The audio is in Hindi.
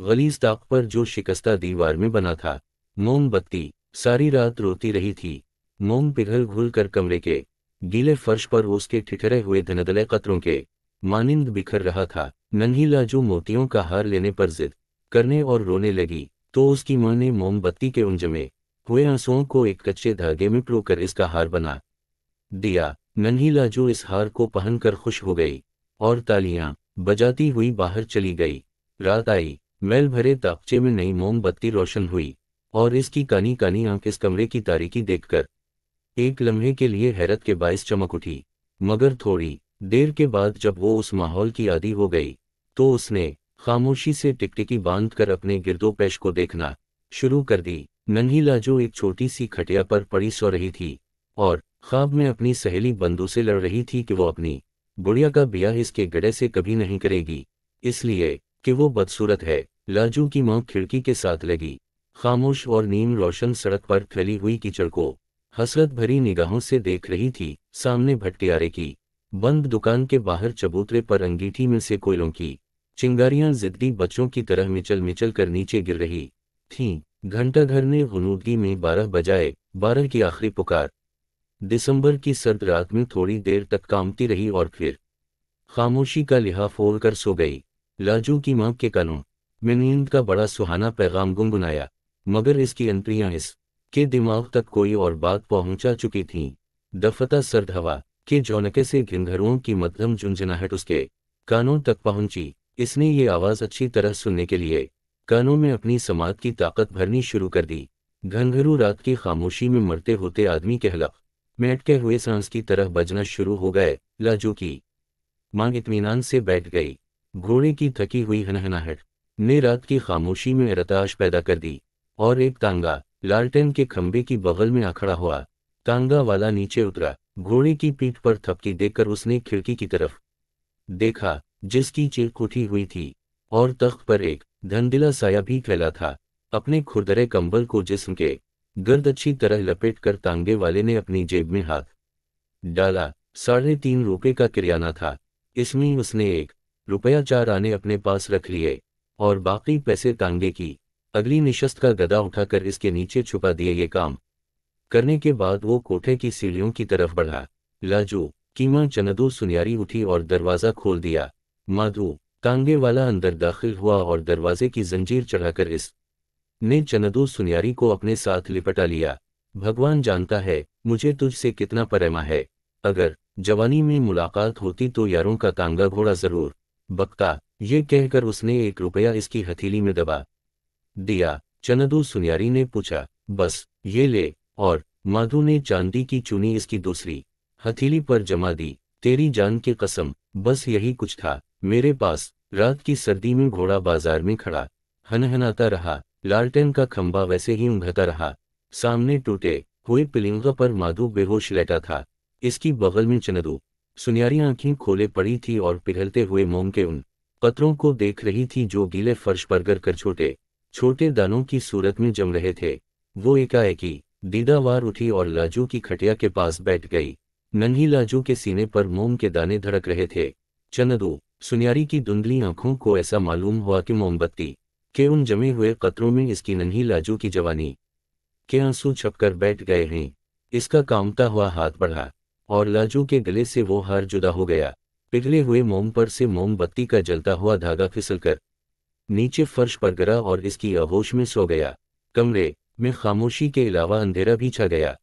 गलीज ताक पर जो शिकस्ता दीवार में बना था मोमबत्ती सारी रात रोती रही थी मोम पिघल घुल कर कमरे के गीले फर्श पर उसके ठिठरे हुए धनदले कतरों के मानिंद बिखर रहा था नन्ही लाजू मोतियों का हार लेने पर जिद करने और रोने लगी तो उसकी मां ने मोमबत्ती के उंजमे हुए आंसुओं को एक कच्चे धागे में प्रोकर इसका हार बना दिया नन्ही लाजू इस हार को पहनकर खुश हो गई और तालियां बजाती हुई बाहर चली गई रात आई मैल भरे ताकचे में नई मोमबत्ती रोशन हुई और इसकी कानी कानी आंख इस कमरे की तारीकी देखकर एक लम्हे के लिए हैरत के बायस चमक उठी मगर थोड़ी देर के बाद जब वो उस माहौल की आदि हो गई तो उसने खामोशी से टिकटिकी बांधकर अपने पैश को देखना शुरू कर दी नन्ही लाजो एक छोटी सी खटिया पर पड़ी सो रही थी और ख्वाब में अपनी सहेली बंदू से लड़ रही थी कि वो अपनी बुढ़िया का ब्याह इसके गड़े से कभी नहीं करेगी इसलिए कि वो बदसूरत है लाजू की मां खिड़की के साथ लगी खामोश और नीम रोशन सड़क पर फैली हुई कीचड़ को हसरत भरी निगाहों से देख रही थी सामने भट्टियारे की बंद दुकान के बाहर चबूतरे पर अंगीठी में से कोयलों की चिंगारियां जिद्दी बच्चों की तरह मिचल मिचल कर नीचे गिर रही थीं घंटाघर ने हुनूदगी में बारह बजाए बारह की आखिरी पुकार दिसंबर की सर्द रात में थोड़ी देर तक कामती रही और फिर खामोशी का लिहाफ फोड़ कर सो गई लाजू की माँ के कानों मैंने इनका बड़ा सुहाना पैगाम गुनगुनाया मगर इसकी अंतरियां इस के दिमाग तक कोई और बात पहुंचा चुकी थी दफता सर्द हवा के जौनके से घिनघरुओं की मध्यम झुंझुनाहट उसके कानों तक पहुंची इसने ये आवाज़ अच्छी तरह सुनने के लिए कानों में अपनी समाज की ताकत भरनी शुरू कर दी घनघरू रात की खामोशी में मरते होते आदमी के हलक में अटके हुए सांस की तरह बजना शुरू हो गए लाजू की मांग इतमान से बैठ गई घोड़े की थकी हुई हनहनाहट ने रात की खामोशी में रताश पैदा कर दी और एक तांगा लालटेन के खम्भे की बगल में आखड़ा हुआ तांगा वाला नीचे उतरा घोड़े की पीठ पर थपकी देकर उसने खिड़की की तरफ देखा जिसकी उठी हुई थी और तख्त पर एक धंधिला साया भी फैला था अपने खुरदरे कंबल को जिस्म के गर्द अच्छी तरह लपेट कर तांगे वाले ने अपनी जेब में हाथ डाला साढ़े तीन रुपये का किरियाना था इसमें उसने एक रुपया चार आने अपने पास रख लिए और बाकी पैसे टांगे की अगली निशस्त का गदा उठाकर इसके नीचे छुपा दिए ये काम करने के बाद वो कोठे की सीढ़ियों की तरफ बढ़ा लाजू कीमा चनदू सुनियारी उठी और दरवाज़ा खोल दिया माधु कांगे वाला अंदर दाखिल हुआ और दरवाजे की जंजीर चढ़ाकर इस ने चनदू सुनियारी को अपने साथ लिपटा लिया भगवान जानता है मुझे तुझसे कितना परेमा है अगर जवानी में मुलाकात होती तो यारों का तांगा घोड़ा जरूर बक्का ये कहकर उसने एक रुपया इसकी हथेली में दबा दिया चंदू सुनियारी ने पूछा बस ये ले और माधु ने चांदी की चुनी इसकी दूसरी हथेली पर जमा दी तेरी जान की कसम बस यही कुछ था मेरे पास रात की सर्दी में घोड़ा बाजार में खड़ा हनहनाता रहा लालटेन का खंभा वैसे ही उंघता रहा सामने टूटे हुए पिलिंगा पर माधु बेहोश लेटा था इसकी बगल में चंदू सुनियारी आंखें खोले पड़ी थी और पिघलते हुए मोम के उन पत्रों को देख रही थी जो गीले फर्श पर गर कर छोटे छोटे दानों की सूरत में जम रहे थे वो एकाएकी दीदावार उठी और लाजू की खटिया के पास बैठ गई नन्ही लाजू के सीने पर मोम के दाने धड़क रहे थे चंदू सुनियारी की धुंधली आंखों को ऐसा मालूम हुआ कि मोमबत्ती के उन जमे हुए कतरों में इसकी नन्ही लाजू की जवानी के आंसू छपकर बैठ गए हैं इसका कामता हुआ हाथ बढ़ा और लाजू के गले से वो हार जुदा हो गया पिघले हुए मोम पर से मोमबत्ती का जलता हुआ धागा फिसलकर नीचे फर्श पर गिरा और इसकी आहोश में सो गया कमरे में खामोशी के अलावा अंधेरा भी छा गया